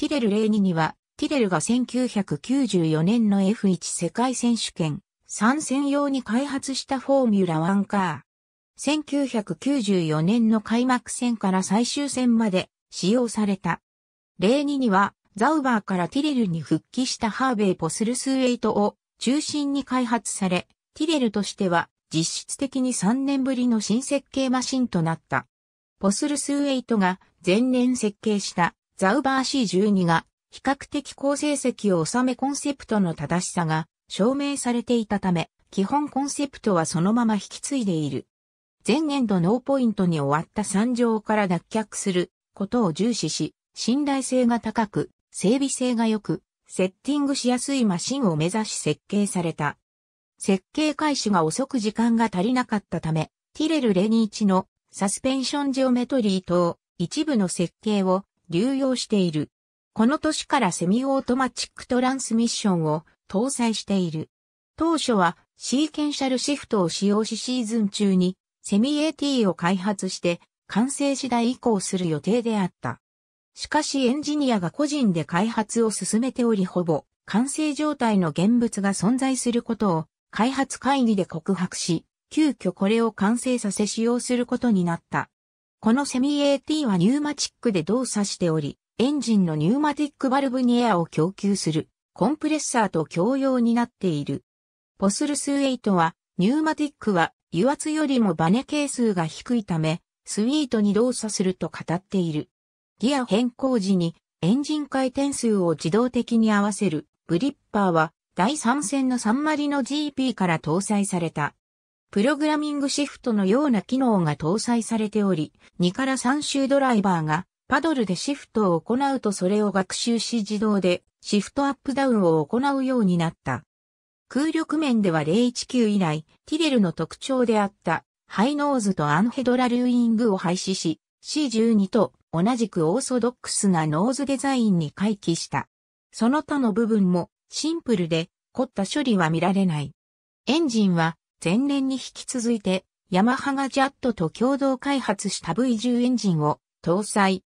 ティレル02には、ティレルが1994年の F1 世界選手権参戦用に開発したフォーミュラ1カー。1994年の開幕戦から最終戦まで使用された。02には、ザウバーからティレルに復帰したハーベイ・ポスルスイトを中心に開発され、ティレルとしては実質的に3年ぶりの新設計マシンとなった。ポスルスイトが前年設計したザウバー C12 が比較的高成績を収めコンセプトの正しさが証明されていたため、基本コンセプトはそのまま引き継いでいる。前年度ノーポイントに終わった参上から脱却することを重視し、信頼性が高く、整備性が良く、セッティングしやすいマシンを目指し設計された。設計開始が遅く時間が足りなかったため、ティレル・レニーチのサスペンションジオメトリー等一部の設計を流用している。この年からセミオートマチックトランスミッションを搭載している。当初はシーケンシャルシフトを使用しシーズン中にセミ AT を開発して完成次第移行する予定であった。しかしエンジニアが個人で開発を進めておりほぼ完成状態の現物が存在することを開発会議で告白し、急遽これを完成させ使用することになった。このセミ AT はニューマチックで動作しており、エンジンのニューマティックバルブにエアを供給するコンプレッサーと共用になっている。ポスルス8は、ニューマティックは油圧よりもバネ係数が低いため、スイートに動作すると語っている。ギア変更時にエンジン回転数を自動的に合わせるブリッパーは第3戦のサンマリの GP から搭載されたプログラミングシフトのような機能が搭載されており、2から3周ドライバーがパドルでシフトを行うとそれを学習し自動でシフトアップダウンを行うようになった。空力面では019以来、ティレルの特徴であったハイノーズとアンヘドラルーイングを廃止し、C12 と同じくオーソドックスなノーズデザインに回帰した。その他の部分もシンプルで凝った処理は見られない。エンジンは前年に引き続いて、ヤマハがジャットと共同開発した V10 エンジンを搭載。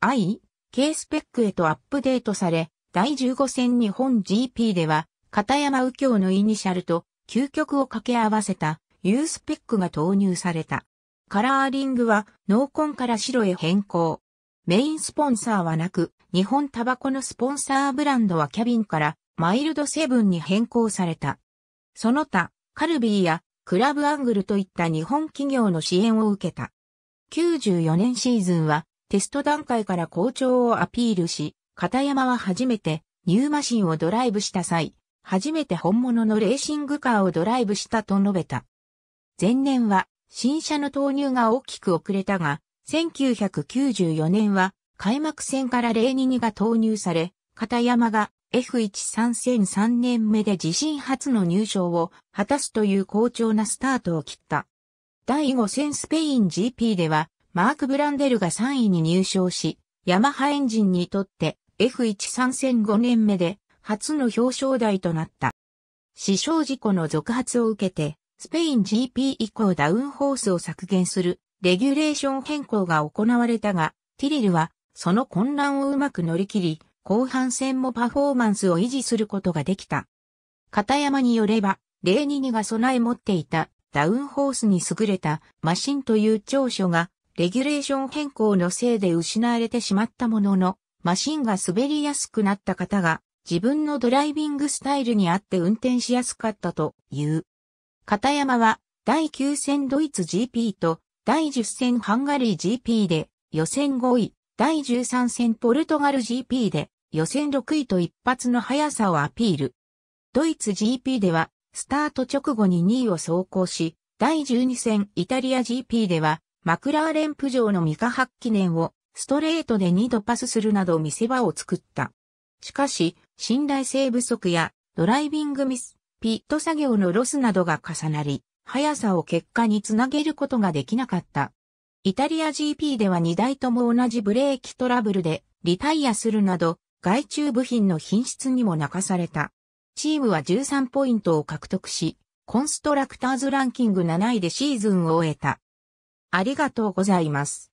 i、K スペックへとアップデートされ、第15戦日本 GP では、片山右京のイニシャルと究極を掛け合わせた U スペックが投入された。カラーリングは濃紺から白へ変更。メインスポンサーはなく、日本タバコのスポンサーブランドはキャビンからマイルドセブンに変更された。その他、カルビーやクラブアングルといった日本企業の支援を受けた。94年シーズンはテスト段階から好調をアピールし、片山は初めてニューマシンをドライブした際、初めて本物のレーシングカーをドライブしたと述べた。前年は新車の投入が大きく遅れたが、1994年は開幕戦からレーニニが投入され、片山が F1 3003年目で自身初の入賞を果たすという好調なスタートを切った。第5戦スペイン GP では、マーク・ブランデルが3位に入賞し、ヤマハエンジンにとって F1 参戦5年目で初の表彰台となった。死傷事故の続発を受けて、スペイン GP 以降ダウンホースを削減するレギュレーション変更が行われたが、ティリルはその混乱をうまく乗り切り、後半戦もパフォーマンスを維持することができた。片山によれば、レーニニが備え持っていたダウンホースに優れたマシンという長所が、レギュレーション変更のせいで失われてしまったものの、マシンが滑りやすくなった方が、自分のドライビングスタイルに合って運転しやすかったという。片山は、第9戦ドイツ GP と、第10戦ハンガリー GP で、予選5位、第13戦ポルトガル GP で、予選6位と一発の速さをアピール。ドイツ GP では、スタート直後に2位を走行し、第12戦イタリア GP では、マクラーレンプ上のミカハッキネンをストレートで2度パスするなど見せ場を作った。しかし、信頼性不足やドライビングミス、ピット作業のロスなどが重なり、速さを結果につなげることができなかった。イタリア GP では2台とも同じブレーキトラブルでリタイアするなど、外注部品の品質にも泣かされた。チームは13ポイントを獲得し、コンストラクターズランキング7位でシーズンを終えた。ありがとうございます。